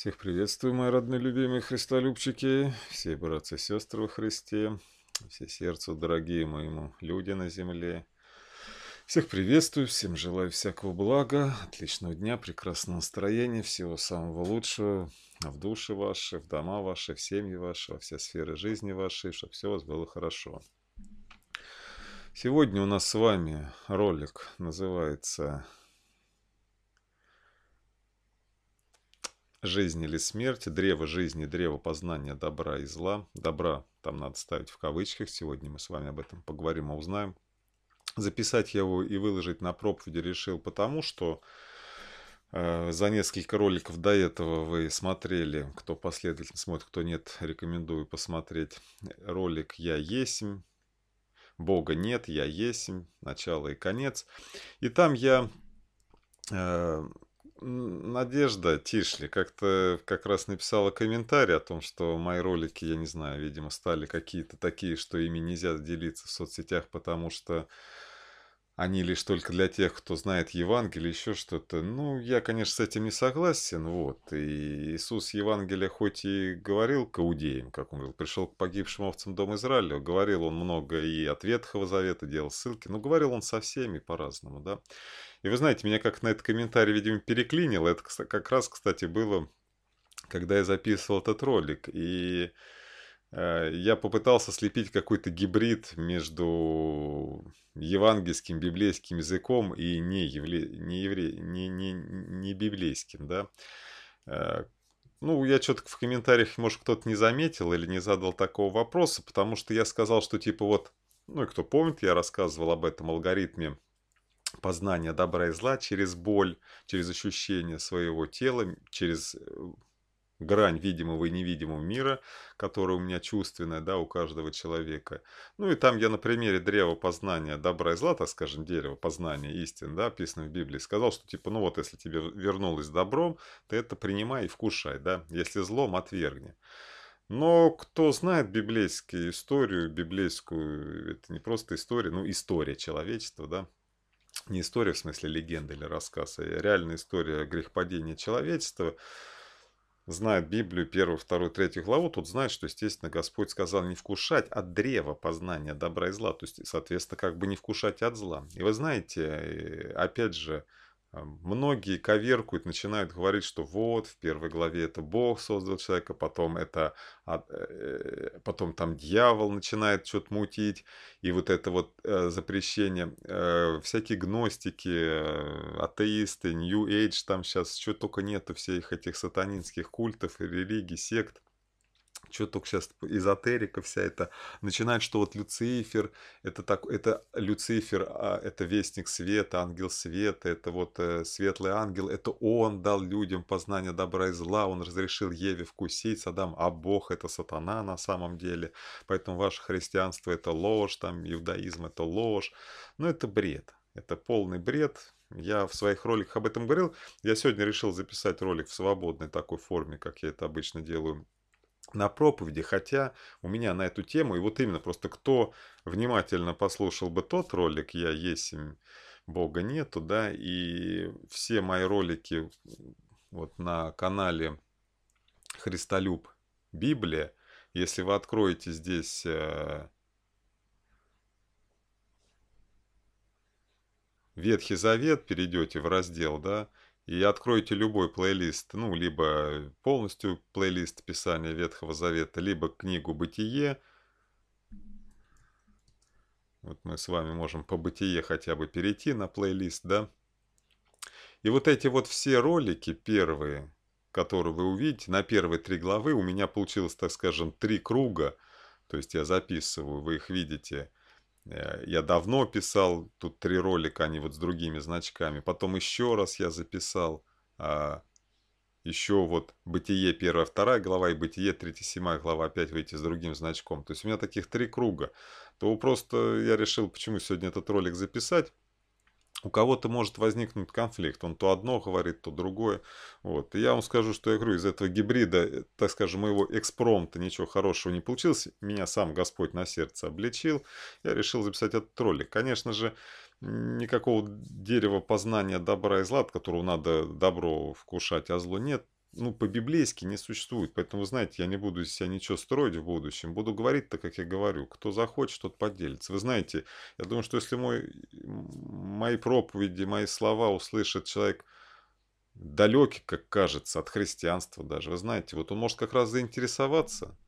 Всех приветствую, мои родные, любимые христолюбчики, все братцы и сестры во Христе, все сердцу дорогие моему люди на земле. Всех приветствую, всем желаю всякого блага, отличного дня, прекрасного настроения, всего самого лучшего в души ваши, в дома ваши, в семьи ваши, во все сферы жизни вашей, чтобы все у вас было хорошо. Сегодня у нас с вами ролик называется жизнь или смерть, древо жизни, древо познания добра и зла. Добра там надо ставить в кавычках. Сегодня мы с вами об этом поговорим и а узнаем. Записать я его и выложить на проповеди решил потому, что э, за несколько роликов до этого вы смотрели, кто последовательно смотрит, кто нет, рекомендую посмотреть ролик «Я есмь», «Бога нет», «Я есмь», «Начало и конец». И там я э, Надежда Тишли как-то как раз написала комментарий о том, что мои ролики, я не знаю, видимо, стали какие-то такие, что ими нельзя делиться в соцсетях, потому что они лишь только для тех, кто знает Евангелие, еще что-то. Ну, я, конечно, с этим не согласен, вот. И Иисус Евангелие хоть и говорил к иудеям, как он говорил, пришел к погибшим овцам Дома Израиля, говорил он много и от Ветхого Завета, делал ссылки, но говорил он со всеми по-разному, да. И вы знаете, меня как на этот комментарий, видимо, переклинило. Это как раз, кстати, было, когда я записывал этот ролик, и... Э, я попытался слепить какой-то гибрид между евангельским библейским языком и не, евле... не, евре... не, не, не библейским, да. Э, ну, я что-то в комментариях, может, кто-то не заметил или не задал такого вопроса, потому что я сказал, что типа вот, ну и кто помнит, я рассказывал об этом алгоритме познания добра и зла через боль, через ощущение своего тела, через э, грань видимого и невидимого мира, которая у меня чувственная, да, у каждого человека. Ну и там я на примере древа познания добра и зла, так скажем, дерево познания истин, да, описано в Библии, сказал, что типа, ну вот, если тебе вернулось добром, ты это принимай и вкушай, да, если злом, отвергни. Но кто знает библейскую историю, библейскую, это не просто история, ну история человечества, да, не история в смысле легенды или рассказа, а реальная история грехопадения человечества, знает Библию, первую, вторую, третью главу, тот знает, что, естественно, Господь сказал не вкушать от древа познания добра и зла, то есть, соответственно, как бы не вкушать от зла. И вы знаете, э, опять же, а, многие коверкуют, начинают говорить, что вот, в первой главе это Бог создал человека, потом это, э, потом там дьявол начинает что-то мутить, и вот это вот э, запрещение, э, всякие гностики, атеисты, New Age, там сейчас что только нету всех этих сатанинских культов, религий, сект – что только сейчас эзотерика вся это, начинает, что вот Люцифер, это так, это Люцифер, а, это вестник света, ангел света, это вот э, светлый ангел, это он дал людям познание добра и зла, он разрешил Еве вкусить, Садам, а Бог это сатана на самом деле, поэтому ваше христианство это ложь, там иудаизм это ложь, ну это бред, это полный бред, я в своих роликах об этом говорил. Я сегодня решил записать ролик в свободной такой форме, как я это обычно делаю на проповеди, хотя у меня на эту тему, и вот именно просто кто внимательно послушал бы тот ролик «Я есть, Бога нету», да, и все мои ролики вот на канале «Христолюб Библия», если вы откроете здесь э, Ветхий Завет, перейдете в раздел, да, и откройте любой плейлист, ну, либо полностью плейлист Писания Ветхого Завета, либо книгу «Бытие». Вот мы с вами можем по «Бытие» хотя бы перейти на плейлист, да? И вот эти вот все ролики первые, которые вы увидите, на первые три главы у меня получилось, так скажем, три круга. То есть я записываю, вы их видите – Э, я давно писал, тут три ролика, они вот с другими значками. Потом еще раз я записал а, еще вот «Бытие» первая, вторая глава и «Бытие» третья, седьмая глава опять выйти с другим значком. То есть у меня таких три круга. То просто я решил, почему сегодня этот ролик записать у кого-то может возникнуть конфликт. Он то одно говорит, то другое. Вот. И я вам скажу, что я говорю, из этого гибрида, э, так скажем, моего экспромта ничего хорошего не получилось. Меня сам Господь на сердце обличил. Я решил записать этот ролик. Конечно же, никакого дерева познания добра и зла, от которого надо добро вкушать, а зло нет, ну, по-библейски не существует. Поэтому, знаете, я не буду себя ничего строить в будущем. Буду говорить так, как я говорю. Кто захочет, тот поделится. Вы знаете, я думаю, что если мой, мои проповеди, мои слова услышит человек далекий, как кажется, от христианства даже, вы знаете, вот он может как раз заинтересоваться –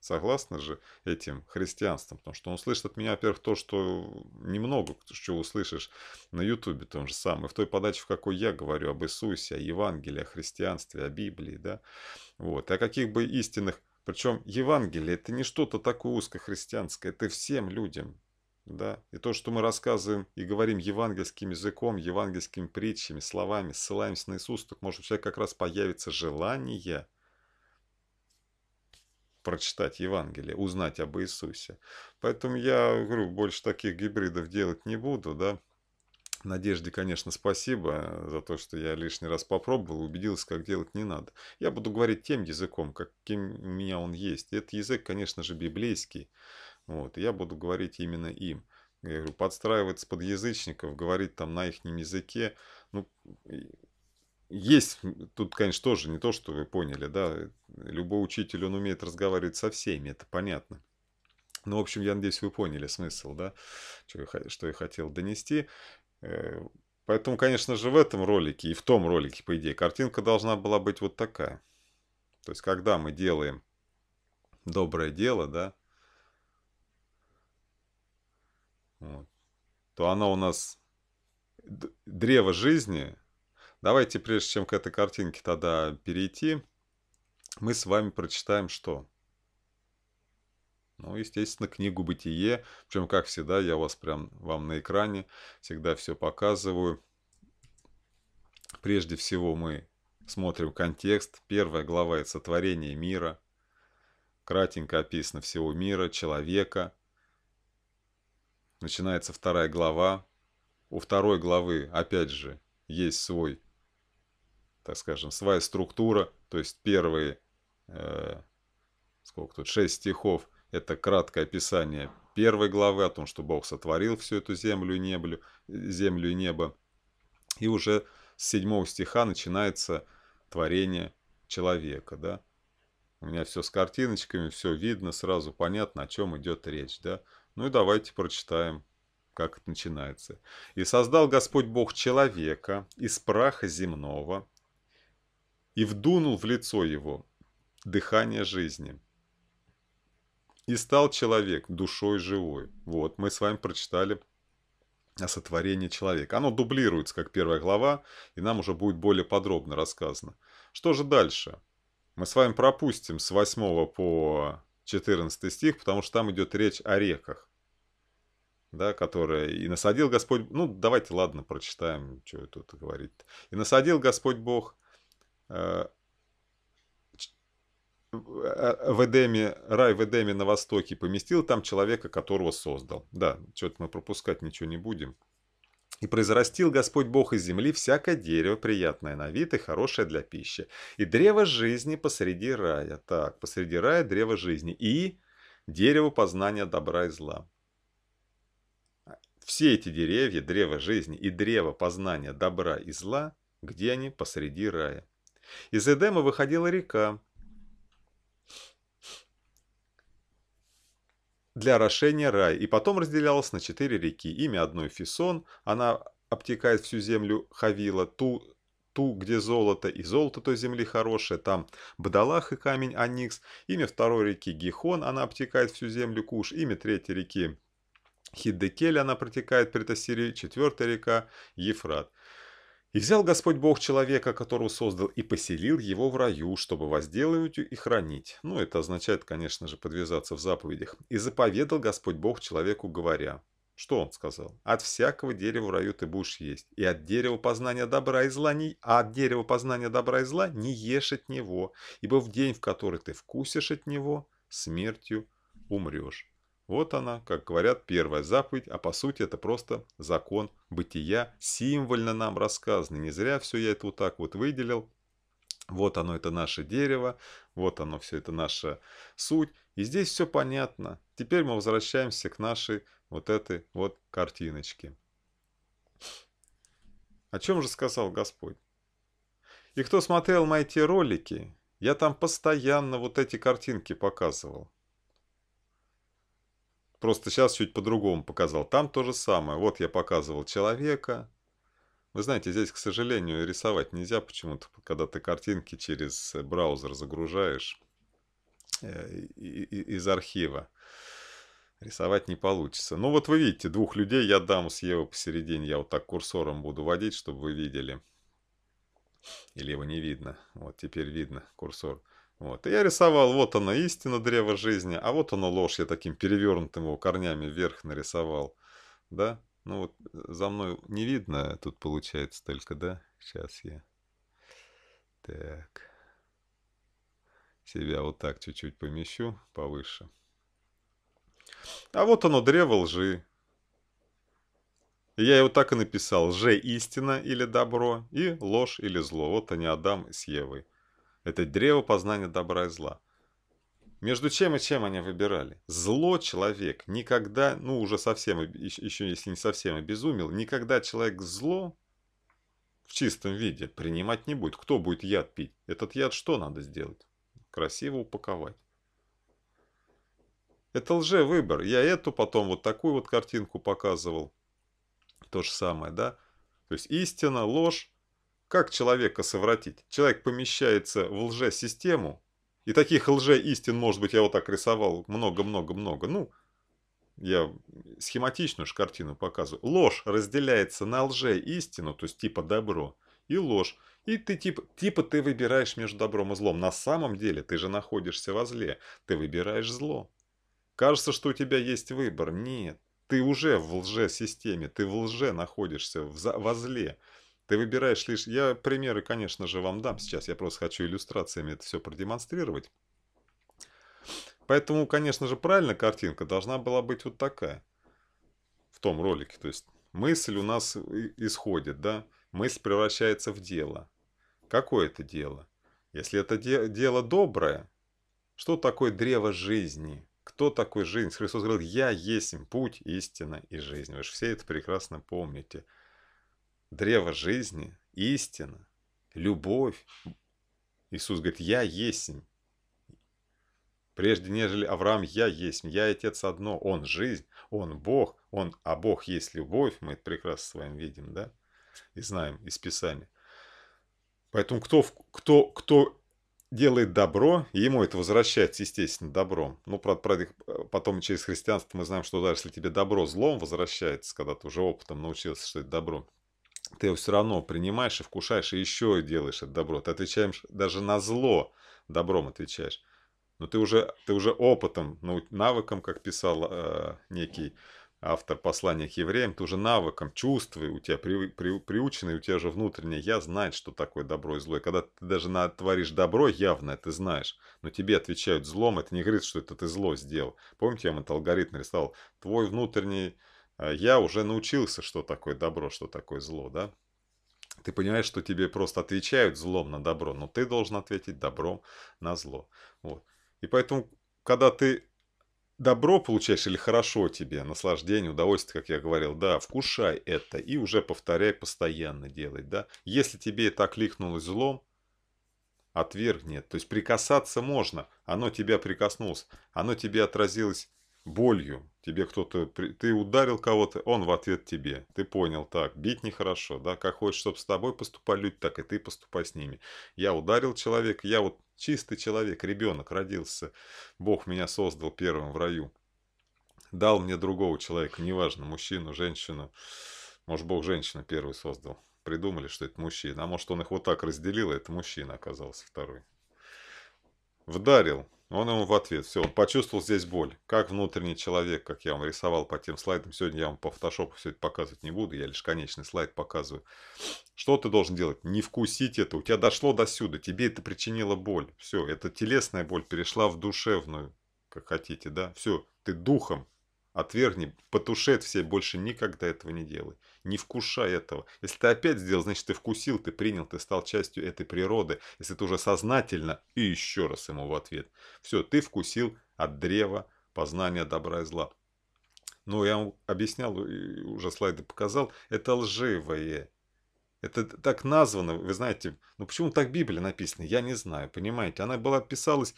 Согласны же этим христианством, потому что он слышит от меня, во-первых, то, что немного, что услышишь на Ютубе том же самое, в той подаче, в какой я говорю об Иисусе, о Евангелии, о христианстве, о Библии, да, вот, и о каких бы истинных, причем Евангелие это не что-то такое узкохристианское, это всем людям, да, и то, что мы рассказываем и говорим евангельским языком, евангельскими притчами, словами, ссылаемся на Иисуса, так может у человека как раз появится желание – прочитать Евангелие, узнать об Иисусе. Поэтому я, говорю, больше таких гибридов делать не буду, да. Надежде, конечно, спасибо э, за то, что я лишний раз попробовал, убедился, как делать не надо. Я буду говорить тем языком, каким у меня он есть. Этот язык, конечно же, библейский. Вот, я буду говорить именно им. Я говорю, подстраиваться под язычников, говорить там на их языке, ну, есть, тут, конечно, тоже не то, что вы поняли, да, любой учитель, он умеет разговаривать со всеми, это понятно. Ну, в общем, я надеюсь, вы поняли смысл, да, что я хотел донести. Э, поэтому, конечно же, в этом ролике и в том ролике, по идее, картинка должна была быть вот такая. То есть, когда мы делаем доброе дело, да, вот, то она у нас древо жизни – Давайте, прежде чем к этой картинке тогда перейти, мы с вами прочитаем что? Ну, естественно, книгу «Бытие». Причем, как всегда, я вас прям вам на экране всегда все показываю. Прежде всего мы смотрим контекст. Первая глава – это сотворение мира. Кратенько описано всего мира, человека. Начинается вторая глава. У второй главы, опять же, есть свой так скажем, своя структура, то есть первые, э, сколько тут, шесть стихов, это краткое описание первой главы о том, что Бог сотворил всю эту землю и неблю землю и небо. И уже с седьмого стиха начинается творение человека, да. У меня все с картиночками, все видно, сразу понятно, о чем идет речь, да. Ну и давайте прочитаем, как это начинается. «И создал Господь Бог человека из праха земного, и вдунул в лицо его дыхание жизни. И стал человек душой живой. Вот, мы с вами прочитали о сотворении человека. Оно дублируется, как первая глава, и нам уже будет более подробно рассказано. Что же дальше? Мы с вами пропустим с 8 по 14 стих, потому что там идет речь о реках. Да, которые и насадил Господь... Ну, давайте, ладно, прочитаем, что тут говорит. И насадил Господь Бог Э, в Эдеме, рай в Эдеме на Востоке поместил там человека, которого создал. Да, что-то мы пропускать ничего не будем. «И произрастил Господь Бог из земли всякое дерево, приятное на вид и хорошее для пищи, и древо жизни посреди рая». Так, посреди рая древо жизни и дерево познания добра и зла. Все эти деревья, древо жизни и древо познания добра и зла, где они? Посреди рая. Из Эдема выходила река для орошения рай, и потом разделялась на четыре реки. Имя одной Фисон, она обтекает всю землю Хавила, ту, ту, где золото, и золото той земли хорошее, там Бадалах и камень Аникс. Имя второй реки Гихон, она обтекает всю землю Куш. Имя третьей реки Хиддекель, она протекает при Ассирией, четвертая река Ефрат. И взял Господь Бог человека, которого создал, и поселил его в раю, чтобы возделывать и хранить. Ну, это означает, конечно же, подвязаться в заповедях. И заповедал Господь Бог человеку, говоря. Что он сказал? От всякого дерева в раю ты будешь есть, и от дерева познания добра и зла не... а от дерева познания добра и зла не ешь от него, ибо в день, в который ты вкусишь от него, смертью умрешь. Вот она, как говорят, первая заповедь, а по сути это просто закон бытия, символьно нам рассказанный. Не зря все я это вот так вот выделил. Вот оно, это наше дерево, вот оно, все это наша суть. И здесь все понятно. Теперь мы возвращаемся к нашей вот этой вот картиночке. О чем же сказал Господь? И кто смотрел мои те ролики, я там постоянно вот эти картинки показывал. Просто сейчас чуть по-другому показал. Там то же самое. Вот я показывал человека. Вы знаете, здесь, к сожалению, рисовать нельзя почему-то, когда ты картинки через э, браузер загружаешь э, из архива. Рисовать не получится. Ну вот вы видите, двух людей я дам с съел посередине. Я вот так курсором буду водить, чтобы вы видели. Или его не видно. Вот теперь видно курсор. Вот. И я рисовал, вот она истина древа жизни, а вот она ложь, я таким перевернутым его корнями вверх нарисовал. Да? Ну вот э, за мной не видно а тут получается только, да? Сейчас я... Так. Себя вот так чуть-чуть помещу повыше. А вот оно, древо лжи. И я его так и написал. Лже истина или добро, и ложь или зло. Вот они Адам с Евой. Это древо познания добра и зла. Между чем и чем они выбирали? Зло человек никогда, ну уже совсем, еще если не совсем обезумел, никогда человек зло в чистом виде принимать не будет. Кто будет яд пить? Этот яд что надо сделать? Красиво упаковать. Это лже-выбор. Я эту, потом вот такую вот картинку показывал. То же самое, да? То есть истина, ложь, как человека совратить? Человек помещается в лже-систему, и таких лже-истин, может быть, я вот так рисовал много-много-много. Ну, я схематичную же картину показываю. Ложь разделяется на лже-истину, то есть типа добро, и ложь. И ты типа, типа ты выбираешь между добром и злом. На самом деле ты же находишься во зле. Ты выбираешь зло. Кажется, что у тебя есть выбор. Нет. Ты уже в лже-системе, ты в лже находишься, в, во зле. Ты выбираешь лишь... Я примеры, конечно же, вам дам сейчас. Я просто хочу иллюстрациями это все продемонстрировать. Поэтому, конечно же, правильно картинка должна была быть вот такая. В том ролике. То есть мысль у нас исходит, да? Мысль превращается в дело. Какое это дело? Если это де дело доброе, что такое древо жизни? Кто такой жизнь? Христос говорил, я есть путь, истина и жизнь. Вы же все это прекрасно помните древо жизни, истина, любовь. Иисус говорит, я есть. Прежде нежели Авраам, я есть, я отец одно, он жизнь, он Бог, он, а Бог есть любовь, мы это прекрасно с вами видим, да, и знаем из Писания. Поэтому кто, кто, кто делает добро, ему это возвращается, естественно, добром. Ну, правда, правда, потом через христианство мы знаем, что даже если тебе добро злом возвращается, когда ты уже опытом научился, что это добро, ты его все равно принимаешь и вкушаешь, и еще делаешь это добро. Ты отвечаешь даже на зло, добром отвечаешь. Но ты уже, ты уже опытом, навыком, как писал э, некий автор послания к евреям, ты уже навыком, чувствуя, у тебя при, при, приученный, у тебя же внутреннее «я» знает, что такое добро и зло. И когда ты даже на, творишь добро явно, ты знаешь, но тебе отвечают злом, это не говорит, что это ты зло сделал. Помните, я этот алгоритм рисовал? Твой внутренний а я уже научился, что такое добро, что такое зло, да? Ты понимаешь, что тебе просто отвечают злом на добро, но ты должен ответить добром на зло. Вот. И поэтому, когда ты добро получаешь или хорошо тебе, наслаждение, удовольствие, как я говорил, да, вкушай это и уже повторяй, постоянно делать, да. Если тебе это окликнулось злом, отверг нет. То есть прикасаться можно, оно тебя прикоснулось, оно тебе отразилось болью. Тебе кто-то, ты ударил кого-то, он в ответ тебе. Ты понял, так, бить нехорошо, да, как хочешь, чтобы с тобой поступали люди, так и ты поступай с ними. Я ударил человека, я вот чистый человек, ребенок родился, Бог меня создал первым в раю. Дал мне другого человека, неважно, мужчину, женщину. Может, Бог женщину первую создал. Придумали, что это мужчина. А может, он их вот так разделил, это мужчина оказался второй. Вдарил, он ему в ответ. Все, он почувствовал здесь боль. Как внутренний человек, как я вам рисовал по тем слайдам. Сегодня я вам по фотошопу все это показывать не буду. Я лишь конечный слайд показываю. Что ты должен делать? Не вкусить это. У тебя дошло до сюда. Тебе это причинило боль. Все, эта телесная боль перешла в душевную. Как хотите, да? Все, ты духом отвергни, потуши это все, больше никогда этого не делай. Не вкушай этого. Если ты опять сделал, значит ты вкусил, ты принял, ты стал частью этой природы. Если ты уже сознательно, и еще раз ему в ответ. Все, ты вкусил от древа познания добра и зла. Ну, я вам объяснял, уже слайды показал, это лживое. Это так названо, вы знаете, ну почему так Библия написана, я не знаю, понимаете. Она была, писалась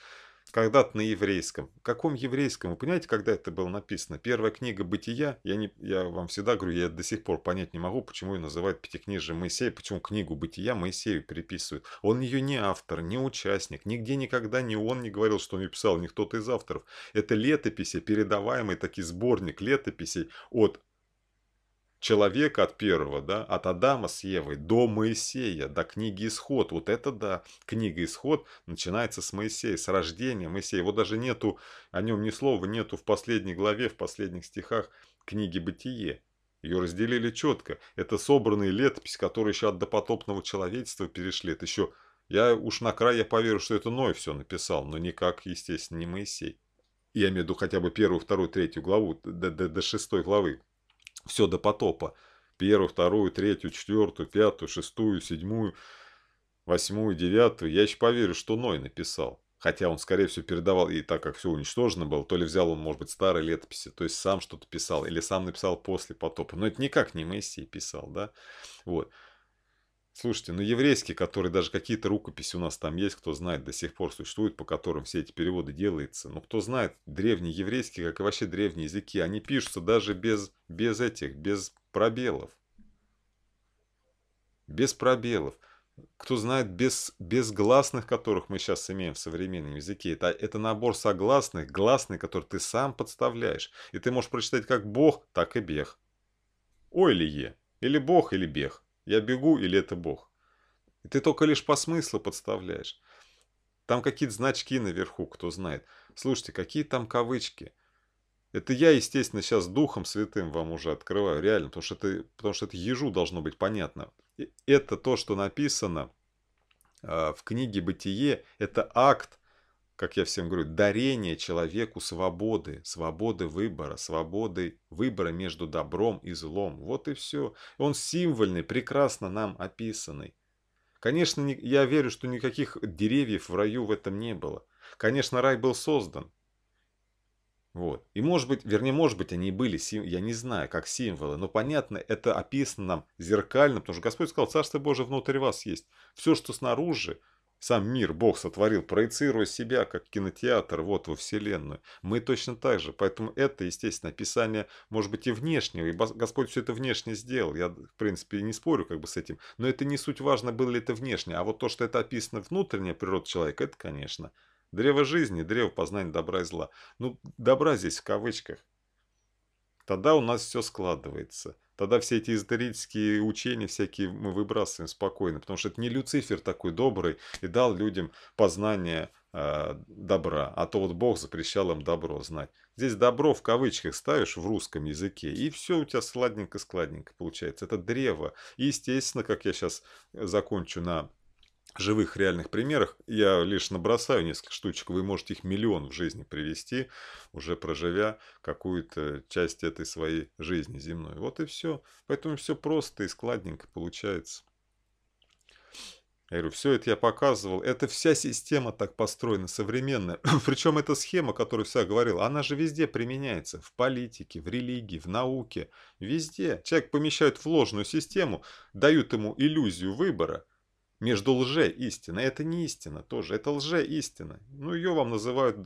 когда-то на еврейском. Каком еврейском? Вы понимаете, когда это было написано? Первая книга «Бытия», я, не, я вам всегда говорю, я до сих пор понять не могу, почему ее называют пятикнижие Моисея, почему книгу «Бытия» Моисею переписывают. Он ее не автор, не участник, нигде никогда ни он не говорил, что он ее писал, ни кто-то из авторов. Это летописи, передаваемый таки сборник летописей от человека от первого, да, от Адама с Евой до Моисея, до книги Исход. Вот это да, книга Исход начинается с Моисея, с рождения Моисея. Его даже нету, о нем ни слова нету в последней главе, в последних стихах книги Бытие. Ее разделили четко. Это собранная летопись, которая еще от допотопного человечества перешли. Это еще, я уж на край я поверю, что это Ной все написал, но никак, естественно, не Моисей. Я имею в виду хотя бы первую, вторую, третью главу, до, до, до шестой главы, все до потопа. Первую, вторую, третью, четвертую, пятую, шестую, седьмую, восьмую, девятую. Я еще поверю, что Ной написал. Хотя он, скорее всего, передавал, и так как все уничтожено было, то ли взял он, может быть, старые летописи, то есть сам что-то писал, или сам написал после потопа. Но это никак не Моисей писал, да? Вот. Слушайте, на ну, еврейский, который даже какие-то рукописи у нас там есть, кто знает, до сих пор существует, по которым все эти переводы делаются. Но ну, кто знает, древний еврейский, как и вообще древние языки, они пишутся даже без, без этих, без пробелов. Без пробелов. Кто знает, без, без гласных, которых мы сейчас имеем в современном языке, это, это набор согласных, гласный, который ты сам подставляешь. И ты можешь прочитать как Бог, так и Бех. О или Е. Или Бог, или Бех. Я бегу или это Бог? И ты только лишь по смыслу подставляешь. Там какие-то значки наверху, кто знает. Слушайте, какие там кавычки? Это я, естественно, сейчас Духом Святым вам уже открываю, реально, потому что это, потому что это ежу должно быть понятно. И это то, что написано а, в книге «Бытие», это акт как я всем говорю, дарение человеку свободы, свободы выбора, свободы выбора между добром и злом. Вот и все. Он символьный, прекрасно нам описанный. Конечно, я верю, что никаких деревьев в раю в этом не было. Конечно, рай был создан. Вот. И может быть, вернее, может быть, они и были, я не знаю, как символы, но понятно, это описано нам зеркально, потому что Господь сказал, Царство Божие внутри вас есть. Все, что снаружи, сам мир Бог сотворил, проецируя себя как кинотеатр вот во Вселенную. Мы точно так же. Поэтому это, естественно, описание может быть и внешнего. И Господь все это внешне сделал. Я, в принципе, не спорю как бы с этим. Но это не суть важно, было ли это внешне. А вот то, что это описано внутренняя природа человека, это, конечно, древо жизни, древо познания добра и зла. Ну, добра здесь в кавычках. Тогда у нас все складывается. Тогда все эти эзотерические учения всякие мы выбрасываем спокойно, потому что это не Люцифер такой добрый и дал людям познание э, добра, а то вот Бог запрещал им добро знать. Здесь добро в кавычках ставишь в русском языке, и все у тебя сладненько-складненько получается. Это древо. И, естественно, как я сейчас э, закончу на живых реальных примерах. Я лишь набросаю несколько штучек, вы можете их миллион в жизни привести, уже проживя какую-то часть этой своей жизни земной. Вот и все. Поэтому все просто и складненько получается. Я говорю, все это я показывал. Это вся система так построена, современная. Причем эта схема, которую вся говорила, она же везде применяется. В политике, в религии, в науке. Везде. Человек помещают в ложную систему, дают ему иллюзию выбора – между лже-истиной. Это не истина тоже, это лже-истина. Ну, ее вам называют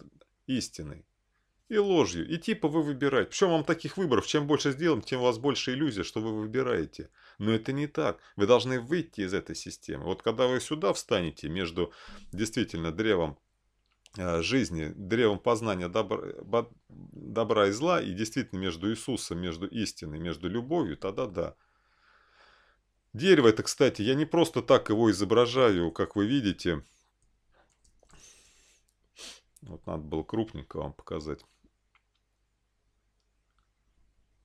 истиной. И ложью. И типа вы выбираете. Причем вам таких выборов, чем больше сделаем, тем у вас больше иллюзия, что вы выбираете. Но это не так. Вы должны выйти из этой системы. Вот когда вы сюда встанете между действительно древом э, жизни, древом познания добра, добра и зла, и действительно между Иисусом, между истиной, между любовью, тогда да. Дерево это, кстати, я не просто так его изображаю, как вы видите. Вот надо было крупненько вам показать.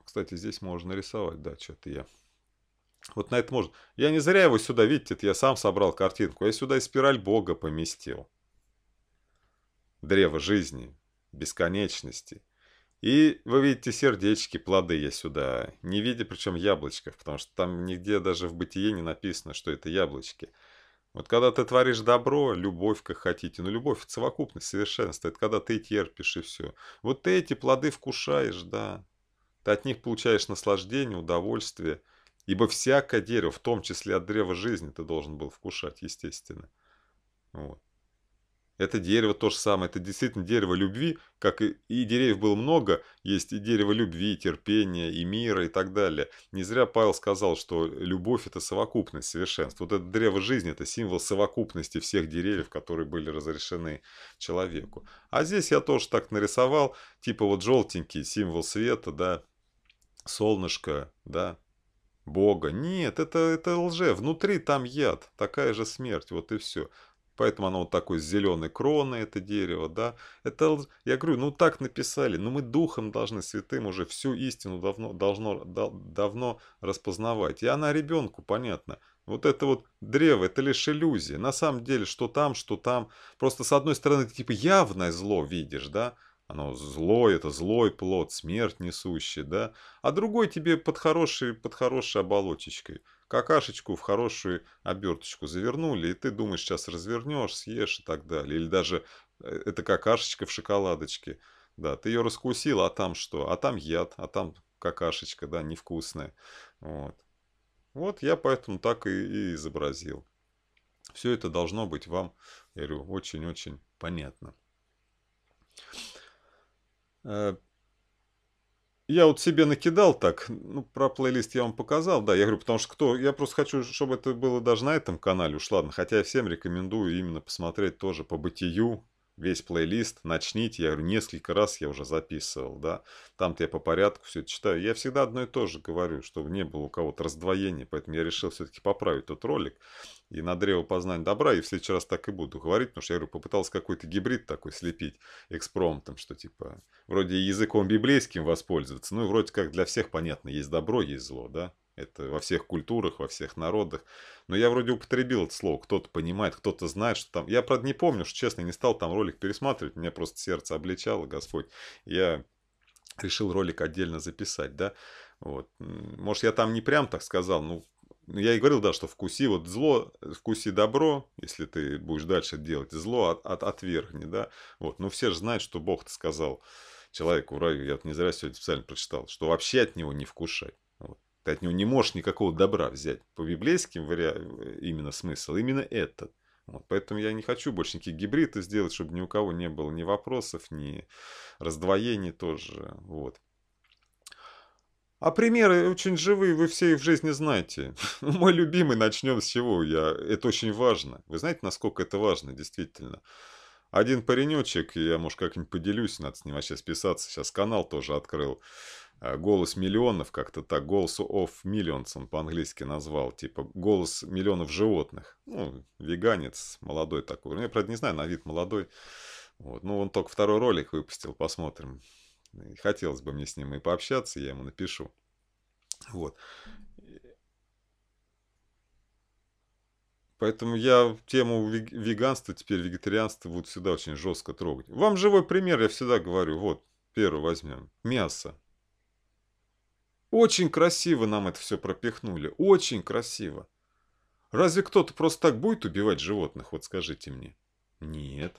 Кстати, здесь можно рисовать, да, что-то я. Вот на это можно. Я не зря его сюда, видите, это я сам собрал картинку. Я сюда и спираль Бога поместил. Древо жизни, бесконечности, и вы видите сердечки, плоды я сюда, не видя причем яблочков, потому что там нигде даже в бытие не написано, что это яблочки. Вот когда ты творишь добро, любовь, как хотите, но ну, любовь – это совокупность, совершенство, это когда ты терпишь и все. Вот ты эти плоды вкушаешь, да, ты от них получаешь наслаждение, удовольствие, ибо всякое дерево, в том числе от древа жизни, ты должен был вкушать, естественно. Вот. Это дерево то же самое, это действительно дерево любви, как и, и деревьев было много, есть и дерево любви, и терпения, и мира, и так далее. Не зря Павел сказал, что любовь – это совокупность совершенства. Вот это древо жизни – это символ совокупности всех деревьев, которые были разрешены человеку. А здесь я тоже так нарисовал, типа вот желтенький символ света, да, солнышко, да, Бога. Нет, это, это лже. Внутри там яд, такая же смерть, вот и все. Поэтому оно вот такой зеленой кроны, это дерево, да. Это, я говорю, ну так написали, но ну мы духом должны святым уже всю истину давно, должно, да, давно распознавать. И она ребенку, понятно. Вот это вот древо, это лишь иллюзия. На самом деле, что там, что там. Просто с одной стороны, ты типа явное зло видишь, да, оно злой, это злой плод, смерть несущий, да? А другой тебе под хорошей, под хорошей оболочечкой. Какашечку в хорошую оберточку завернули, и ты думаешь, сейчас развернешь, съешь и так далее. Или даже э, это какашечка в шоколадочке. Да, ты ее раскусил, а там что? А там яд, а там какашечка, да, невкусная. Вот. Вот я поэтому так и, и изобразил. Все это должно быть вам, я говорю, очень-очень понятно. Э, я вот себе накидал так, ну, про плейлист я вам показал, да, я говорю, потому что кто, я просто хочу, чтобы это было даже на этом канале уж, ладно, хотя я всем рекомендую именно посмотреть тоже по бытию, весь плейлист, начните, я говорю, несколько раз я уже записывал, да, там-то я по порядку все это читаю. Я всегда одно и то же говорю, чтобы не было у кого-то раздвоения, поэтому я решил все-таки поправить тот ролик и на древо познания добра, и в следующий раз так и буду говорить, потому что я говорю, попытался какой-то гибрид такой слепить экспромтом, что типа вроде языком библейским воспользоваться, ну и вроде как для всех понятно, есть добро, есть зло, да. Это во всех культурах, во всех народах. Но я вроде употребил это слово. Кто-то понимает, кто-то знает, что там... Я, правда, не помню, что, честно, не стал там ролик пересматривать. Меня просто сердце обличало, Господь. Я решил ролик отдельно записать, да. Вот. Может, я там не прям так сказал, ну, ну я и говорил, да, что вкуси вот зло, вкуси добро, если ты будешь дальше делать зло, от, от, отвергни, да. Вот. Но все же знают, что Бог-то сказал человеку в раю, я вот не зря сегодня специально прочитал, что вообще от него не вкушай. Вот. Ты от него не можешь никакого добра взять. По библейским именно смысл, именно этот. Вот, поэтому я не хочу больше никаких гибридов сделать, чтобы ни у кого не было ни вопросов, ни раздвоений тоже. Вот. А примеры очень живые, вы все их в жизни знаете. Ну, мой любимый, начнем с чего, я, это очень важно. Вы знаете, насколько это важно, действительно. Один паренечек, я, может, как-нибудь поделюсь, надо с ним вообще списаться, сейчас канал тоже открыл. А «Голос миллионов», как-то так, «Голос of Millions» он по-английски назвал, типа «Голос миллионов животных». Ну, веганец, молодой такой. Ну, я, правда, не знаю, на вид молодой. Вот. Ну, он только второй ролик выпустил, посмотрим. Хотелось бы мне с ним и пообщаться, я ему напишу. Вот. Поэтому я тему веганства, теперь вегетарианства буду сюда очень жестко трогать. Вам живой пример, я всегда говорю, вот, первый возьмем. Мясо. Очень красиво нам это все пропихнули, очень красиво. Разве кто-то просто так будет убивать животных, вот скажите мне? Нет.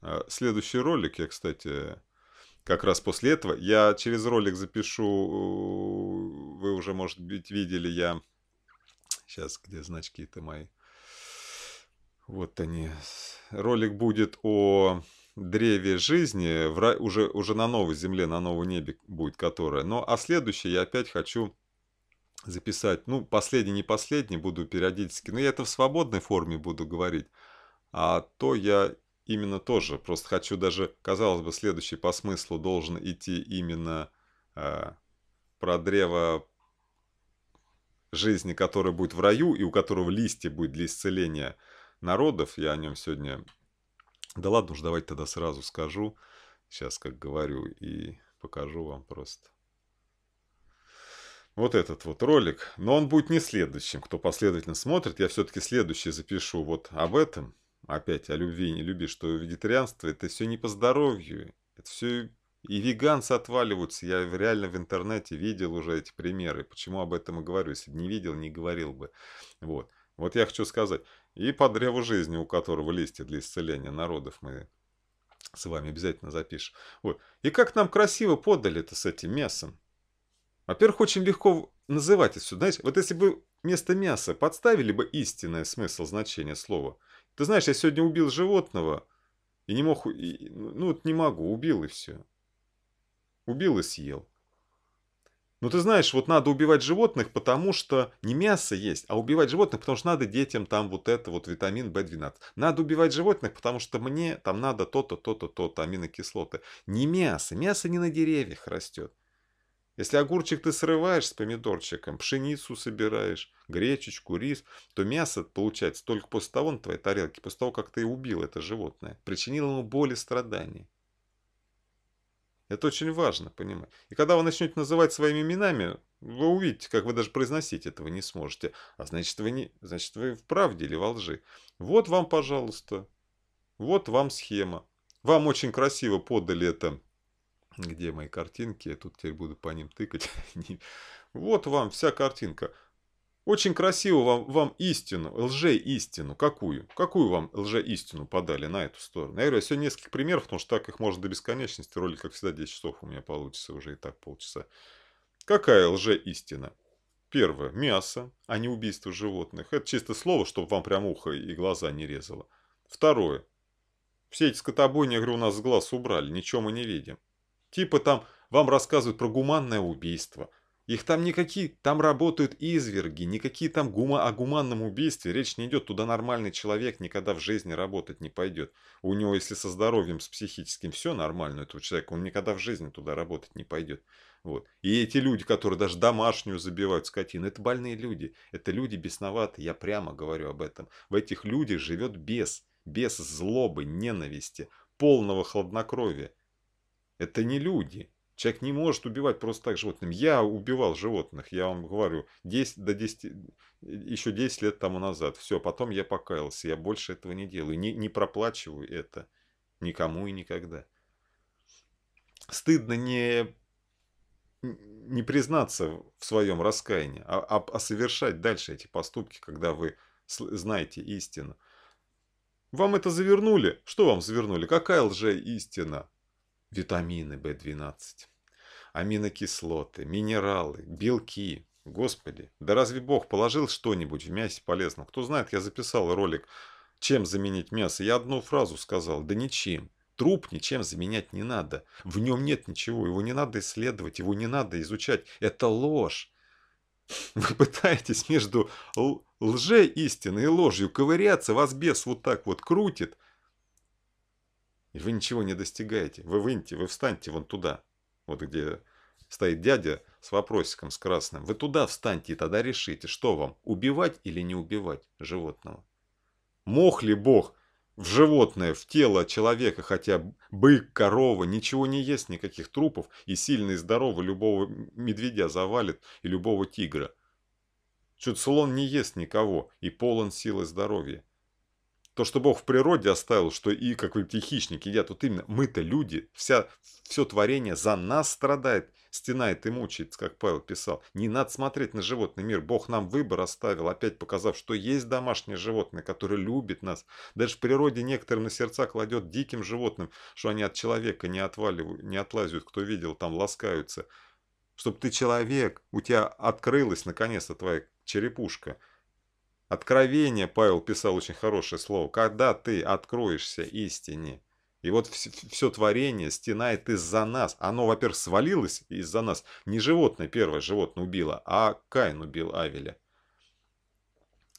А следующий ролик я, кстати, как раз после этого, я через ролик запишу, вы уже, может быть, видели, я... Сейчас, где значки-то мои? Вот они. Ролик будет о древе жизни, в рай, уже, уже на новой земле, на новом небе будет которая. Но ну, а следующее я опять хочу записать, ну, последний, не последний, буду периодически, но я это в свободной форме буду говорить, а то я именно тоже, просто хочу даже, казалось бы, следующий по смыслу должен идти именно э, про древо жизни, которое будет в раю и у которого листья будет для исцеления народов, я о нем сегодня да ладно уж, давайте тогда сразу скажу. Сейчас как говорю и покажу вам просто. Вот этот вот ролик. Но он будет не следующим. Кто последовательно смотрит, я все-таки следующий запишу вот об этом. Опять о любви и не люби, что вегетарианство это все не по здоровью. Это все и веганцы отваливаются. Я реально в интернете видел уже эти примеры. Почему об этом и говорю? Если бы не видел, не говорил бы. Вот. Вот я хочу сказать, и по древу жизни, у которого листья для исцеления народов мы с вами обязательно запишем. Вот и как нам красиво подали это с этим мясом. Во-первых, очень легко называть это все. Знаешь, вот если бы вместо мяса подставили бы истинное смысл значение слова. Ты знаешь, я сегодня убил животного и не мог... И, ну, ну вот не могу, убил и все. Убил и съел. Ну ты знаешь, вот надо убивать животных, потому что не мясо есть, а убивать животных, потому что надо детям там вот это вот витамин В 12 Надо убивать животных, потому что мне там надо то-то, то-то, то-то, аминокислоты. Не мясо, мясо не на деревьях растет. Если огурчик ты срываешь с помидорчиком, пшеницу собираешь, гречечку, рис, то мясо получается только после того на твоей тарелке, после того, как ты убил это животное, причинил ему боль и страдания. Это очень важно, понимаете. И когда вы начнете называть своими именами, вы увидите, как вы даже произносить этого не сможете. А значит, вы, не, значит, вы в правде или во лжи. Вот вам, пожалуйста. Вот вам схема. Вам очень красиво подали это. Где мои картинки? Я тут теперь буду по ним тыкать. вот вам вся картинка. Очень красиво вам, вам истину, лже-истину. Какую? Какую вам лже-истину подали на эту сторону? Я говорю, я сегодня несколько примеров, потому что так их можно до бесконечности. Ролик, как всегда, 10 часов у меня получится уже и так полчаса. Какая лже-истина? Первое. Мясо, а не убийство животных. Это чисто слово, чтобы вам прям ухо и глаза не резало. Второе. Все эти скотобойни, я говорю, у нас с глаз убрали, ничего мы не видим. Типа там вам рассказывают про гуманное убийство – их там никакие, там работают изверги, никакие там гума о гуманном убийстве, речь не идет, туда нормальный человек никогда в жизни работать не пойдет. У него, если со здоровьем, с психическим все нормально у этого человека, он никогда в жизни туда работать не пойдет. Вот. И эти люди, которые даже домашнюю забивают скотину, это больные люди, это люди бесноватые, я прямо говорю об этом. В этих людях живет бес, без злобы, ненависти, полного хладнокровия. Это не люди, Человек не может убивать просто так животных. Я убивал животных, я вам говорю, 10, до 10, еще 10 лет тому назад. Все, потом я покаялся, я больше этого не делаю, не, не проплачиваю это никому и никогда. Стыдно не, не признаться в своем раскаянии, а, а, а совершать дальше эти поступки, когда вы знаете истину. Вам это завернули? Что вам завернули? Какая лже Витамины B12 аминокислоты, минералы, белки. Господи, да разве Бог положил что-нибудь в мясе полезного? Кто знает, я записал ролик «Чем заменить мясо?» Я одну фразу сказал, да ничем. Труп ничем заменять не надо. В нем нет ничего, его не надо исследовать, его не надо изучать. Это ложь. Вы пытаетесь между лже истиной и ложью ковыряться, вас бес вот так вот крутит. И вы ничего не достигаете. Вы выньте, вы встаньте вон туда вот где стоит дядя с вопросиком, с красным. Вы туда встаньте и тогда решите, что вам, убивать или не убивать животного. Мог ли Бог в животное, в тело человека, хотя бык, корова, ничего не ест, никаких трупов, и сильный и здоровый любого медведя завалит и любого тигра. Чуть слон не ест никого и полон силы здоровья то, что Бог в природе оставил, что и какой-то хищники едят, вот именно мы-то люди, вся, все творение за нас страдает, стенает и мучает, как Павел писал. Не надо смотреть на животный мир, Бог нам выбор оставил, опять показав, что есть домашнее животное, которое любит нас. Даже в природе некоторым на сердца кладет диким животным, что они от человека не, отваливают, не отлазят, кто видел, там ласкаются. Чтобы ты человек, у тебя открылась наконец-то твоя черепушка – Откровение, Павел писал очень хорошее слово, когда ты откроешься истине. И вот все, все творение стенает из-за нас. Оно, во-первых, свалилось из-за нас. Не животное первое животное убило, а Каин убил Авеля.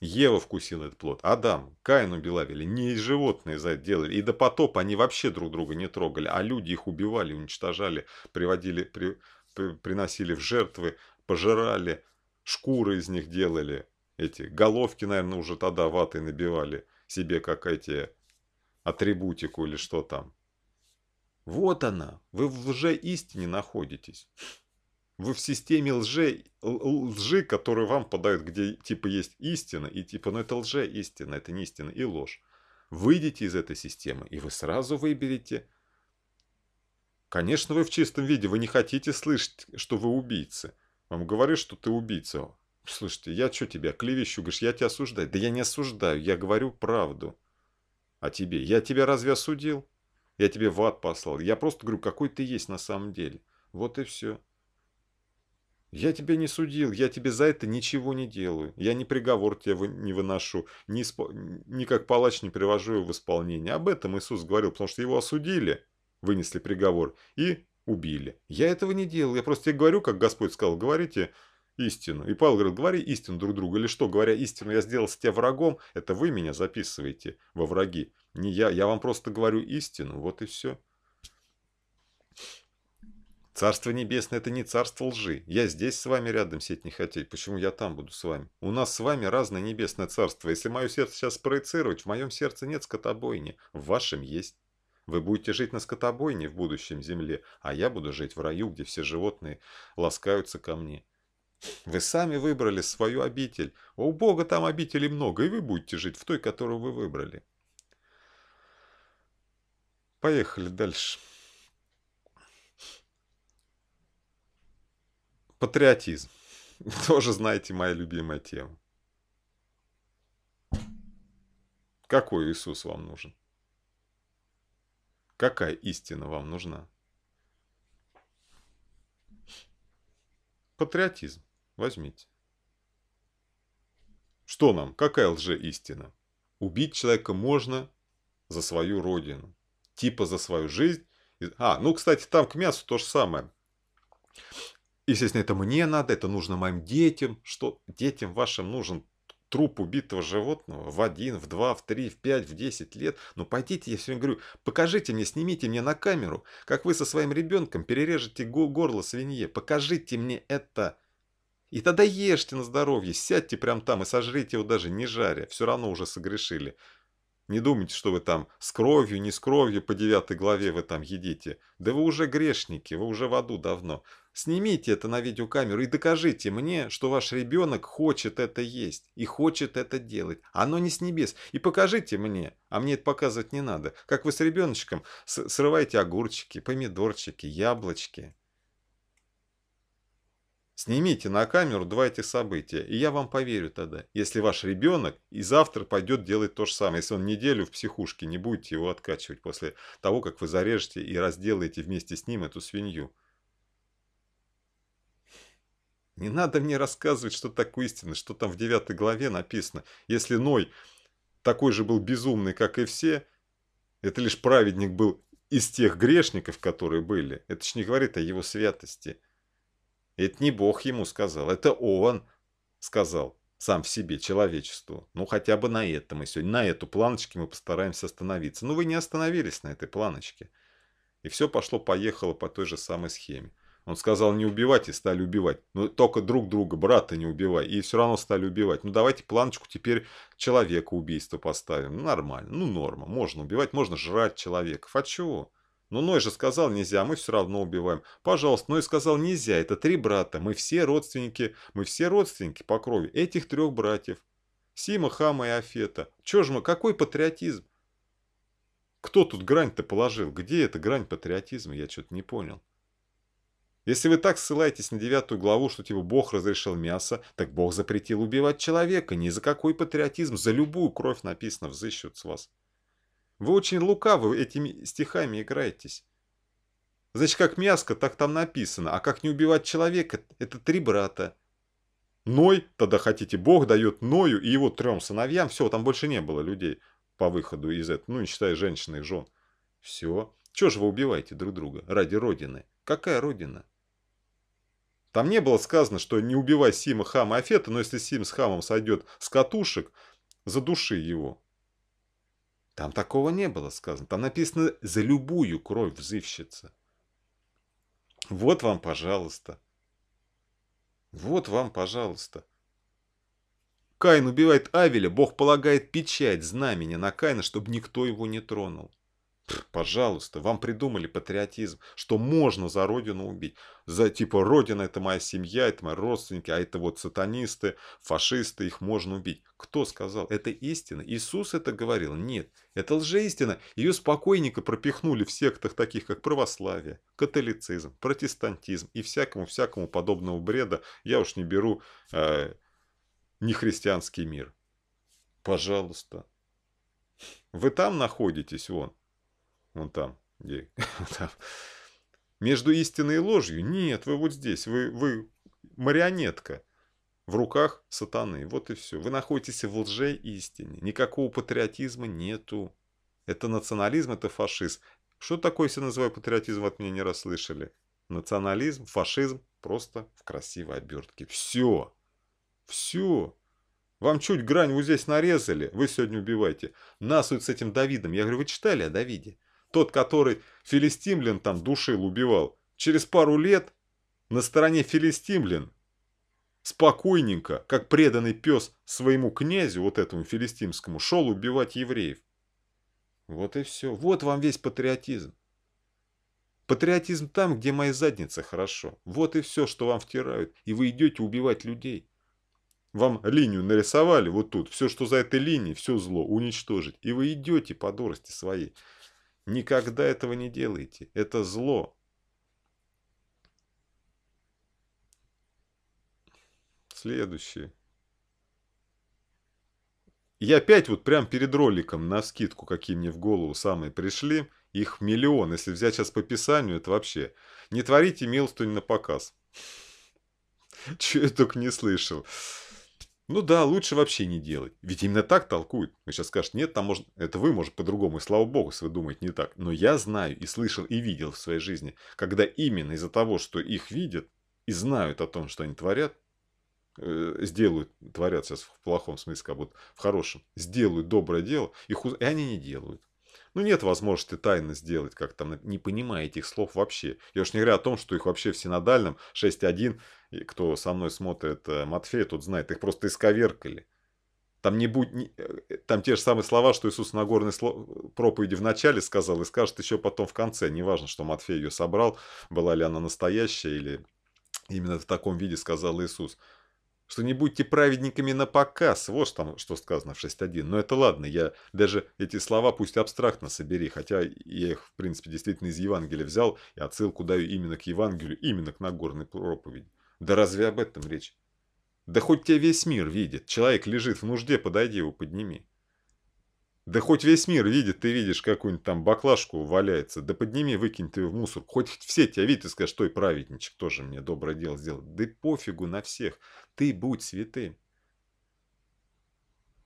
Ева вкусила этот плод, Адам, Каин убил Авеля. Не животные за это делали. И до потопа они вообще друг друга не трогали, а люди их убивали, уничтожали, приводили, при, при, приносили в жертвы, пожирали, шкуры из них делали, эти головки, наверное, уже тогда ватой набивали себе как эти атрибутику или что там. Вот она, вы в лже-истине находитесь. Вы в системе лже, лжи, которую вам подают, где типа есть истина, и типа, ну это лже-истина, это не истина и ложь. Выйдите из этой системы, и вы сразу выберете. Конечно, вы в чистом виде, вы не хотите слышать, что вы убийцы. Вам говорят, что ты убийца. Слушайте, я что тебя клевещу? Говоришь, я тебя осуждаю. Да я не осуждаю, я говорю правду А тебе. Я тебя разве осудил? Я тебе в ад послал. Я просто говорю, какой ты есть на самом деле. Вот и все. Я тебя не судил, я тебе за это ничего не делаю. Я ни приговор тебе не выношу, ни, исп... ни как палач не привожу его в исполнение. Об этом Иисус говорил, потому что его осудили, вынесли приговор и убили. Я этого не делал, я просто тебе говорю, как Господь сказал, говорите истину. И Павел говорит, говори истину друг другу. Или что, говоря истину, я сделал с тебя врагом, это вы меня записываете во враги. Не я, я вам просто говорю истину, вот и все. Царство Небесное – это не царство лжи. Я здесь с вами рядом сеть не хотеть. Почему я там буду с вами? У нас с вами разное небесное царство. Если мое сердце сейчас проецировать, в моем сердце нет скотобойни, в вашем есть. Вы будете жить на скотобойне в будущем земле, а я буду жить в раю, где все животные ласкаются ко мне. Вы сами выбрали свою обитель. А у Бога там обителей много, и вы будете жить в той, которую вы выбрали. Поехали дальше. Патриотизм. Тоже, знаете, моя любимая тема. Какой Иисус вам нужен? Какая истина вам нужна? Патриотизм. Возьмите. Что нам? Какая лжеистина? Убить человека можно за свою родину. Типа за свою жизнь. А, ну, кстати, там к мясу то же самое. Естественно, это мне надо, это нужно моим детям. Что детям вашим нужен труп убитого животного в один, в два, в три, в пять, в десять лет. Ну, пойдите, я все говорю, покажите мне, снимите мне на камеру, как вы со своим ребенком перережете горло свинье. Покажите мне это. И тогда ешьте на здоровье, сядьте прямо там и сожрите его даже не жаря, все равно уже согрешили. Не думайте, что вы там с кровью, не с кровью по девятой главе вы там едите. Да вы уже грешники, вы уже в аду давно. Снимите это на видеокамеру и докажите мне, что ваш ребенок хочет это есть и хочет это делать. Оно не с небес. И покажите мне, а мне это показывать не надо, как вы с ребеночком срываете огурчики, помидорчики, яблочки. Снимите на камеру два этих события, и я вам поверю тогда, если ваш ребенок и завтра пойдет делать то же самое, если он неделю в психушке, не будете его откачивать после того, как вы зарежете и разделаете вместе с ним эту свинью. Не надо мне рассказывать, что такое истина, что там в 9 главе написано. Если Ной такой же был безумный, как и все, это лишь праведник был из тех грешников, которые были. Это ж не говорит о его святости. Это не Бог ему сказал, это он сказал сам в себе человечеству. Ну, хотя бы на этом мы сегодня, на эту планочке мы постараемся остановиться. Но «Ну, вы не остановились на этой планочке. И все пошло-поехало по той же самой схеме. Он сказал не убивать, и стали убивать. Ну, только друг друга, брата не убивай. И все равно стали убивать. Ну, давайте планочку теперь человека убийства поставим. Ну, нормально. Ну, норма. Можно убивать, можно жрать человека. А чего? Но Ной же сказал нельзя, мы все равно убиваем. Пожалуйста, Ной сказал нельзя, это три брата, мы все родственники, мы все родственники по крови этих трех братьев. Сима, Хама и Афета. Че же мы, какой патриотизм? Кто тут грань-то положил? Где эта грань патриотизма? Я что-то не понял. Если вы так ссылаетесь на девятую главу, что типа Бог разрешил мясо, так Бог запретил убивать человека. Ни за какой патриотизм, за любую кровь написано, взыщут с вас. Вы очень лукавы этими стихами играетесь. Значит, как мяско, так там написано, а как не убивать человека, это три брата. Ной, тогда хотите, Бог дает Ною и его трем сыновьям, все, там больше не было людей по выходу из этого, ну, не считая женщины и жен. Все. Чего же вы убиваете друг друга ради Родины? Какая Родина? Там не было сказано, что не убивай Сима, Хама, Афета, но если Сим с Хамом сойдет с катушек, задуши его. Там такого не было сказано. Там написано «за любую кровь взывщица». Вот вам, пожалуйста. Вот вам, пожалуйста. Каин убивает Авеля, Бог полагает печать знамение на Каина, чтобы никто его не тронул. Пожалуйста, вам придумали патриотизм, что можно за родину убить. За типа родина это моя семья, это мои родственники, а это вот сатанисты, фашисты, их можно убить. Кто сказал? Это истина. Иисус это говорил? Нет. Это лжеистина. Ее спокойненько пропихнули в сектах таких, как православие, католицизм, протестантизм и всякому-всякому подобного бреда. Я уж не беру э, нехристианский мир. Пожалуйста. Вы там находитесь, вон. Вон там, где... там. Между истиной и ложью? Нет, вы вот здесь, вы, вы марионетка в руках сатаны. Вот и все. Вы находитесь в лже истине. Никакого патриотизма нету. Это национализм, это фашизм. Что такое, если называю патриотизм, от меня не раз слышали. Национализм, фашизм просто в красивой обертке. Все. Все. Вам чуть грань вот здесь нарезали, вы сегодня убиваете. Нас вот с этим Давидом. Я говорю, вы читали о Давиде? тот, который Филистимлин там душил, убивал, через пару лет на стороне Филистимлин спокойненько, как преданный пес своему князю, вот этому филистимскому, шел убивать евреев. Вот и все. Вот вам весь патриотизм. Патриотизм там, где моя задница хорошо. Вот и все, что вам втирают. И вы идете убивать людей. Вам линию нарисовали вот тут. Все, что за этой линией, все зло уничтожить. И вы идете по дурости своей. Никогда этого не делайте. Это зло. Следующее. Я опять вот прям перед роликом на скидку, какие мне в голову самые пришли, их миллион. Если взять сейчас по описанию. это вообще. Не творите милостыню на показ. Чего я только не слышал. Ну да, лучше вообще не делать. Ведь именно так толкуют. Вы ну, сейчас скажете, нет, там можно, это вы, может, по-другому, и слава богу, если вы думаете не так. Но я знаю и слышал и видел в своей жизни, когда именно из-за того, что их видят и знают о том, что они творят, э, сделают, творят сейчас в плохом смысле, как будто в хорошем, сделают доброе дело, и, хуз... и они не делают. Ну, нет возможности тайно сделать, как там, не понимая этих слов вообще. Я уж не говорю о том, что их вообще в синодальном 6.1, кто со мной смотрит э, Матфея, тот знает, их просто исковеркали. Там, не будь, э, там те же самые слова, что Иисус на горной слов, проповеди вначале сказал и скажет еще потом в конце. Неважно, что Матфей ее собрал, была ли она настоящая или именно в таком виде сказал Иисус что не будьте праведниками на показ, вот там, что сказано в 6.1. Но это ладно, я даже эти слова пусть абстрактно собери, хотя я их, в принципе, действительно из Евангелия взял и отсылку даю именно к Евангелию, именно к Нагорной проповеди. Да разве об этом речь? Да хоть тебя весь мир видит, человек лежит в нужде, подойди его, подними. Да хоть весь мир видит, ты видишь, какую-нибудь там баклажку валяется. Да подними, выкинь ты в мусор. Хоть все тебя видят и скажут, что и праведничек тоже мне доброе дело сделал. Да пофигу на всех. Ты будь святым.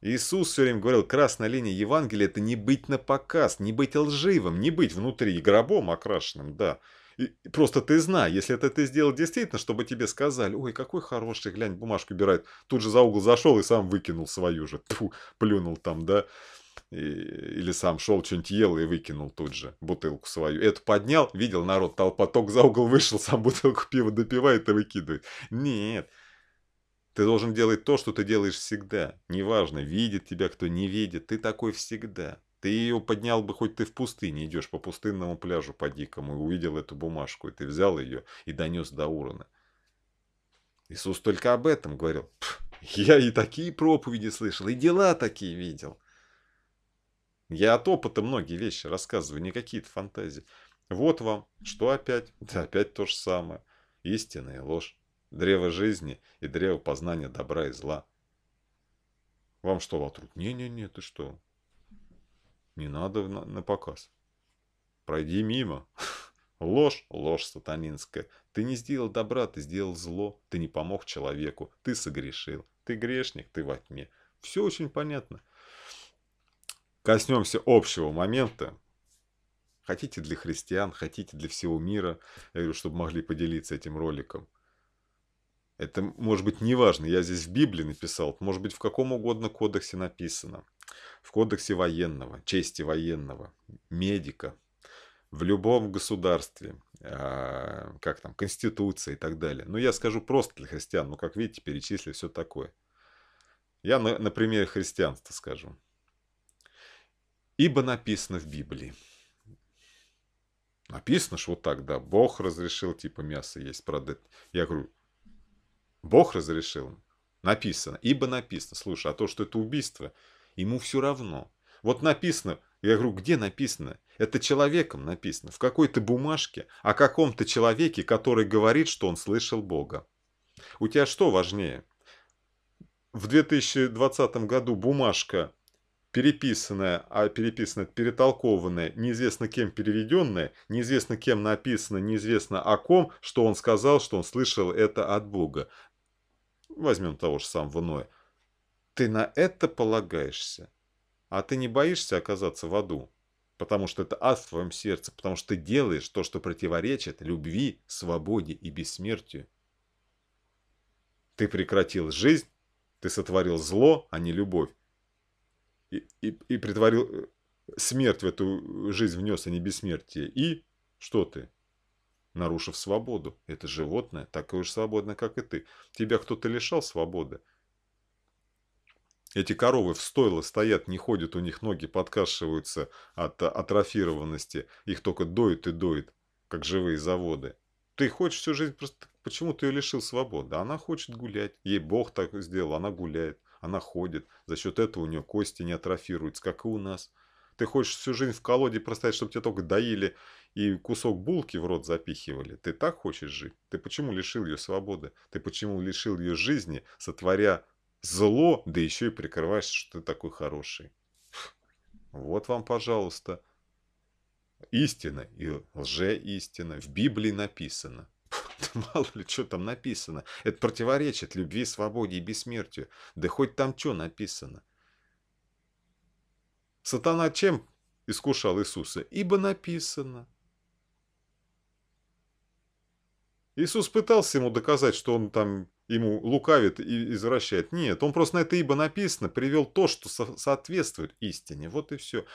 Иисус все время говорил, красная линия Евангелия – это не быть на показ, не быть лживым, не быть внутри гробом окрашенным, да. И просто ты знай, если это ты сделал действительно, чтобы тебе сказали, ой, какой хороший, глянь, бумажку убирает, тут же за угол зашел и сам выкинул свою же, Тьфу, плюнул там, да и, или сам шел, что-нибудь ел и выкинул тут же бутылку свою. Эту поднял, видел народ, толпа ток за угол вышел, сам бутылку пива допивает и выкидывает. Нет. Ты должен делать то, что ты делаешь всегда. Неважно, видит тебя кто, не видит. Ты такой всегда. Ты ее поднял бы, хоть ты в пустыне идешь, по пустынному пляжу по дикому, и увидел эту бумажку, и ты взял ее и донес до урона. Иисус только об этом говорил. Я и такие проповеди слышал, и дела такие видел. Я от опыта многие вещи рассказываю, не какие-то фантазии. Вот вам, что опять? Да опять то же самое. Истина и ложь. Древо жизни и древо познания добра и зла. Вам что, вокруг? Не-не-не, ты что? Не надо на, на показ. Пройди мимо. Ложь, ложь сатанинская. Ты не сделал добра, ты сделал зло. Ты не помог человеку, ты согрешил. Ты грешник, ты во тьме. Все очень понятно коснемся общего момента, хотите для христиан, хотите для всего мира, я говорю, чтобы могли поделиться этим роликом. Это может быть не важно, я здесь в Библии написал, может быть в каком угодно кодексе написано. В кодексе военного, чести военного, медика, в любом государстве, а, как там, конституция и так далее. Но ну, я скажу просто для христиан, ну как видите, перечислили все такое. Я на, на примере христианства скажу. Ибо написано в Библии. Написано ж вот так, да, Бог разрешил, типа, мясо есть, продать. Я говорю, Бог разрешил, написано, ибо написано. Слушай, а то, что это убийство, ему все равно. Вот написано, я говорю, где написано? Это человеком написано, в какой-то бумажке, о каком-то человеке, который говорит, что он слышал Бога. У тебя что важнее? В 2020 году бумажка переписанное, а переписанное, перетолкованное, неизвестно кем переведенное, неизвестно кем написано, неизвестно о ком, что он сказал, что он слышал это от Бога. Возьмем того же самого Ноя. Ты на это полагаешься, а ты не боишься оказаться в аду, потому что это ад в твоем сердце, потому что ты делаешь то, что противоречит любви, свободе и бессмертию. Ты прекратил жизнь, ты сотворил зло, а не любовь и, и, и притворил э, смерть в эту э, жизнь внес, а не бессмертие. И что ты? Нарушив свободу. Это животное такое же свободное, как и ты. Тебя кто-то лишал свободы. Эти коровы в стойло стоят, не ходят, у них ноги подкашиваются от атрофированности. Их только доют и доют, как живые заводы. Ты хочешь всю жизнь просто... Почему ты ее лишил свободы? Она хочет гулять. Ей Бог так сделал, она гуляет. Она ходит. За счет этого у нее кости не атрофируются, как и у нас. Ты хочешь всю жизнь в колоде простоять, чтобы тебя только доили и кусок булки в рот запихивали? Ты так хочешь жить? Ты почему лишил ее свободы? Ты почему лишил ее жизни, сотворя зло, да еще и прикрываешься, что ты такой хороший? Вот вам, пожалуйста, истина и лжеистина. В Библии написано – Мало ли, что там написано. Это противоречит любви, свободе и бессмертию. Да хоть там что написано. Сатана чем искушал Иисуса? Ибо написано. Иисус пытался ему доказать, что он там ему лукавит и извращает. Нет, он просто на это ибо написано, привел то, что со соответствует истине. Вот и все.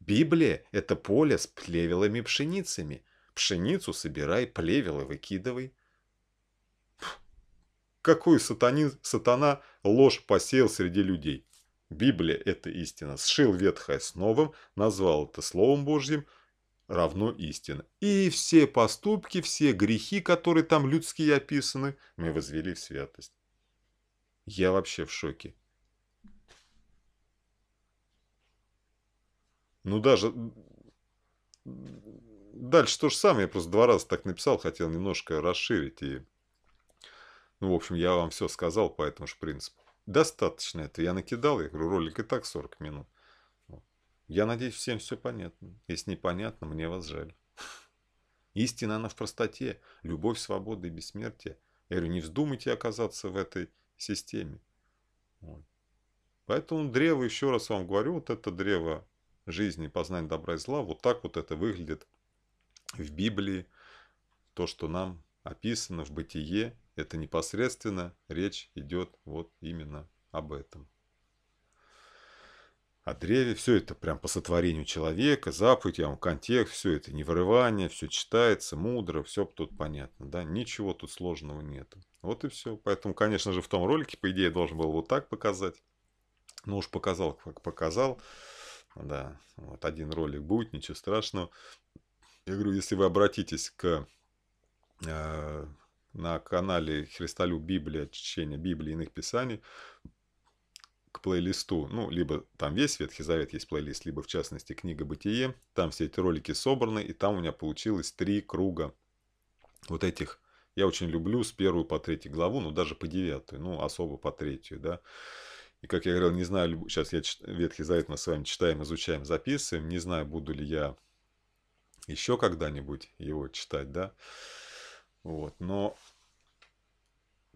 Библия – это поле с плевелыми пшеницами. Пшеницу собирай, плевелы выкидывай. Какой сатани, сатана ложь посеял среди людей? Библия – это истина. Сшил ветхое с новым, назвал это Словом Божьим, равно истина. И все поступки, все грехи, которые там людские описаны, мы возвели в святость. Я вообще в шоке. Ну даже Дальше то же самое, я просто два раза так написал, хотел немножко расширить. И, ну, в общем, я вам все сказал по этому же принципу. Достаточно это. Я накидал, я говорю, ролик и так 40 минут. Я надеюсь, всем все понятно. Если непонятно, мне вас жаль. Истина, она в простоте. Любовь, свобода и бессмертие. Я говорю, не вздумайте оказаться в этой системе. Вот. Поэтому древо, еще раз вам говорю, вот это древо жизни, познания добра и зла, вот так вот это выглядит – в Библии, то, что нам описано в бытие, это непосредственно речь идет вот именно об этом. О древе, все это прям по сотворению человека, заповедь, вам контекст, все это не вырывание, все читается мудро, все тут понятно, да, ничего тут сложного нету. Вот и все. Поэтому, конечно же, в том ролике, по идее, должен был вот так показать. Ну уж показал, как показал. Да, вот один ролик будет, ничего страшного. Я говорю, если вы обратитесь к э, на канале Христолюб Библия, чтение Библии и иных писаний, к плейлисту, ну, либо там весь Ветхий Завет есть плейлист, либо, в частности, книга «Бытие», там все эти ролики собраны, и там у меня получилось три круга вот этих я очень люблю с первую по третью главу, ну даже по девятую, ну особо по третью, да. И как я говорил, не знаю, сейчас я Ветхий Завет мы с вами читаем, изучаем, записываем, не знаю, буду ли я еще когда-нибудь его читать, да. Вот, но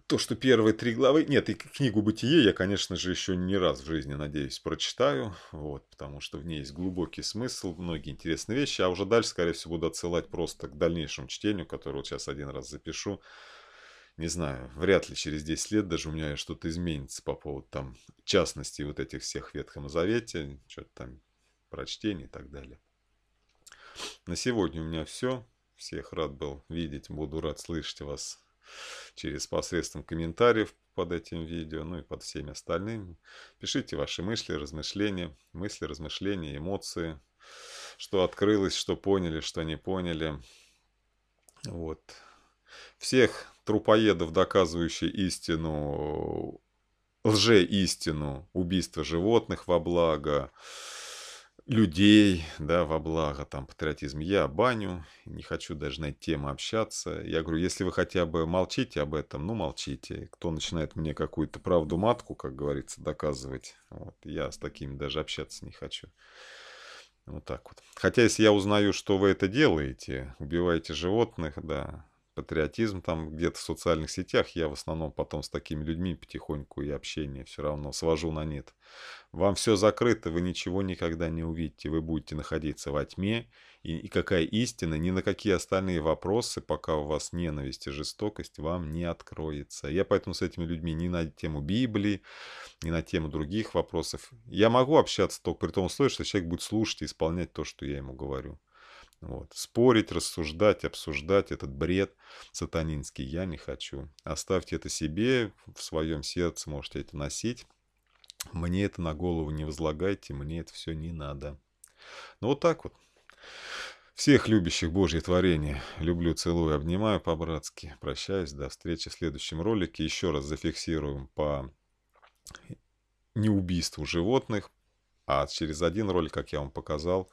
то, что первые три главы... Нет, и книгу «Бытие» я, конечно же, еще не раз в жизни, надеюсь, прочитаю, вот, потому что в ней есть глубокий смысл, многие интересные вещи, а уже дальше, скорее всего, буду отсылать просто к дальнейшему чтению, которое вот сейчас один раз запишу. Не знаю, вряд ли через 10 лет даже у меня что-то изменится по поводу там частности вот этих всех Ветхом Завете, что-то там прочтений и так далее. На сегодня у меня все. Всех рад был видеть, буду рад слышать вас через посредством комментариев под этим видео, ну и под всеми остальными. Пишите ваши мысли, размышления, мысли, размышления, эмоции, что открылось, что поняли, что не поняли. Вот. Всех трупоедов, доказывающих истину, лже-истину, убийство животных во благо, людей, да, во благо, там, патриотизм. Я баню, не хочу даже на эту тему общаться. Я говорю, если вы хотя бы молчите об этом, ну, молчите. Кто начинает мне какую-то правду матку, как говорится, доказывать, вот, я с такими даже общаться не хочу. Вот так вот. Хотя, если я узнаю, что вы это делаете, убиваете животных, да, патриотизм там где-то в социальных сетях, я в основном потом с такими людьми потихоньку и общение все равно свожу на нет. Вам все закрыто, вы ничего никогда не увидите, вы будете находиться во тьме, и, и какая истина, ни на какие остальные вопросы, пока у вас ненависть и жестокость, вам не откроется. Я поэтому с этими людьми ни на тему Библии, ни на тему других вопросов. Я могу общаться только при том условии, что человек будет слушать и исполнять то, что я ему говорю. Вот. Спорить, рассуждать, обсуждать этот бред сатанинский я не хочу. Оставьте это себе, в своем сердце можете это носить. Мне это на голову не возлагайте, мне это все не надо. Ну вот так вот. Всех любящих Божье творение люблю, целую, обнимаю по-братски. Прощаюсь, до встречи в следующем ролике. Еще раз зафиксируем по неубийству животных. А через один ролик, как я вам показал,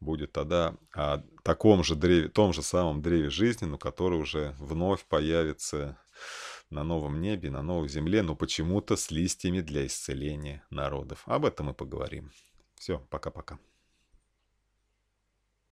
будет тогда о таком же древе, том же самом древе жизни, но который уже вновь появится на новом небе, на новой земле, но почему-то с листьями для исцеления народов. Об этом мы поговорим. Все, пока-пока.